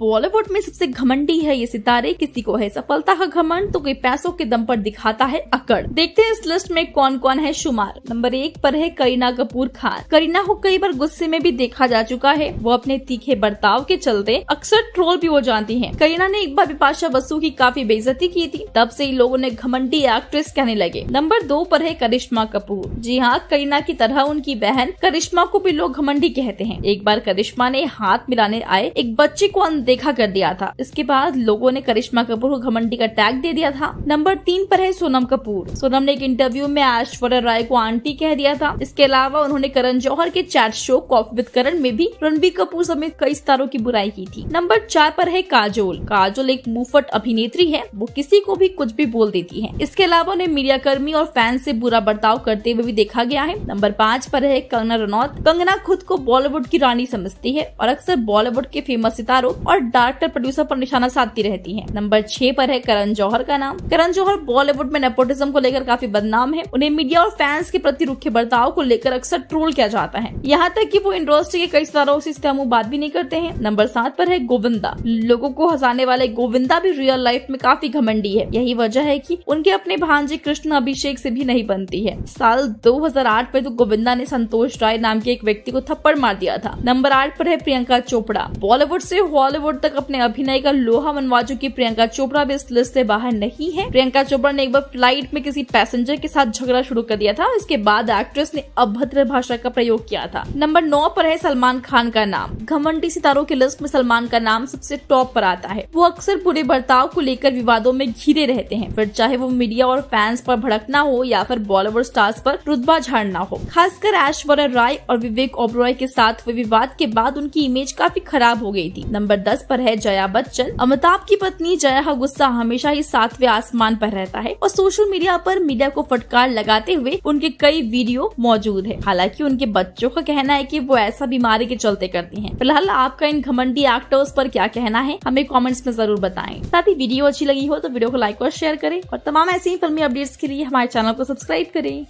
बॉलीवुड में सबसे घमंडी है ये सितारे किसी को है सफलता का घमंड तो कोई पैसों के दम पर दिखाता है अकड़ देखते हैं इस लिस्ट में कौन कौन है शुमार नंबर एक पर है करीना कपूर खान करीना को कई बार गुस्से में भी देखा जा चुका है वो अपने तीखे बर्ताव के चलते अक्सर ट्रोल भी हो जाती है करीना ने एक बार बिपाशा बसु की काफी बेजती की थी तब से ही लोगों ने घमंडी एक्ट्रेस कहने लगे नंबर दो पर है करिश्मा कपूर जी हाँ करीना की तरह उनकी बहन करिश्मा को भी लोग घमंडी कहते हैं एक बार करिश्मा ने हाथ मिलाने आए एक बच्चे को अनदेखा कर दिया था इसके बाद लोगों ने करिश्मा कपूर को घमंडी का टैग दे दिया था नंबर तीन पर है सोनम कपूर सोनम ने एक इंटरव्यू में ऐश्वर्या राय को आंटी कह दिया था इसके अलावा उन्होंने करण जौहर के chat show coffee with Karan में भी रणबीर कपूर समेत कई स्टारों की बुराई की थी नंबर चार पर है काजोल काजोल एक मुफट अभिनेत्री है वो किसी को भी कुछ भी बोल देती है इसके अलावा उन्हें मीडिया कर्मी और फैन से बुरा बर्ताव करते हुए भी देखा गया है नंबर पाँच पर है कंगना रनौत कंगना खुद को बॉलीवुड की रानी समझती है और अक्सर बॉलीवुड के फेमस सितारों और और डायरेक्टर प्रोड्यूसर पर निशाना साधती रहती है नंबर छह पर है करण जौहर का नाम करण जौहर बॉलीवुड में नेपोटिज्म को लेकर काफी बदनाम है उन्हें मीडिया और फैंस के प्रति रुखे बर्ताव को लेकर अक्सर ट्रोल किया जाता है यहाँ तक की वो इंडस्ट्री के कई सारों से मुंह बात भी नहीं करते हैं नंबर सात पर है गोविंदा लोगों को हंसाने वाले गोविंदा भी रियल लाइफ में काफी घमंडी है यही वजह है की उनके अपने भांजे कृष्ण अभिषेक से भी नहीं बनती है साल 2008 में तो गोविंदा ने संतोष राय नाम के एक व्यक्ति को थप्पड़ मार दिया था नंबर आठ पर है प्रियंका चोपड़ा बॉलीवुड से हॉलीवुड बॉलीवुड तक अपने अभिनय का लोहा मनवा चुकी प्रियंका चोपड़ा भी इस लिस्ट से बाहर नहीं है प्रियंका चोपड़ा ने एक बार फ्लाइट में किसी पैसेंजर के साथ झगड़ा शुरू कर दिया था इसके बाद एक्ट्रेस ने अभद्र भाषा का प्रयोग किया था नंबर नौ पर है सलमान खान का नाम घमंडी सितारों की लिस्ट में सलमान का नाम सबसे टॉप पर आता है वो अक्सर बुरे बर्ताव को लेकर विवादों में घिरे रहते हैं फिर चाहे वो मीडिया और फैंस पर भड़कना हो या फिर बॉलीवुड स्टार्स पर रुतबा झाड़ना हो खासकर ऐश्वर्या राय और विवेक ओबरॉय के साथ हुए विवाद के बाद उनकी इमेज काफी खराब हो गई थी नंबर दस फर्ज पर है जया बच्चन अमिताभ की पत्नी जया का गुस्सा हमेशा ही सातवें आसमान पर रहता है और सोशल मीडिया पर मीडिया को फटकार लगाते हुए उनके कई वीडियो मौजूद है हालांकि उनके बच्चों का कहना है की वो ऐसा बीमारी के चलते करती है फिलहाल आपका इन घमंडी एक्टर्स पर क्या कहना है हमें कॉमेंट्स में जरूर बताए साथ ही वीडियो अच्छी लगी हो तो वीडियो को लाइक और शेयर करें और तमाम ऐसी फिल्मी अपडेट्स के लिए हमारे चैनल को सब्सक्राइब करें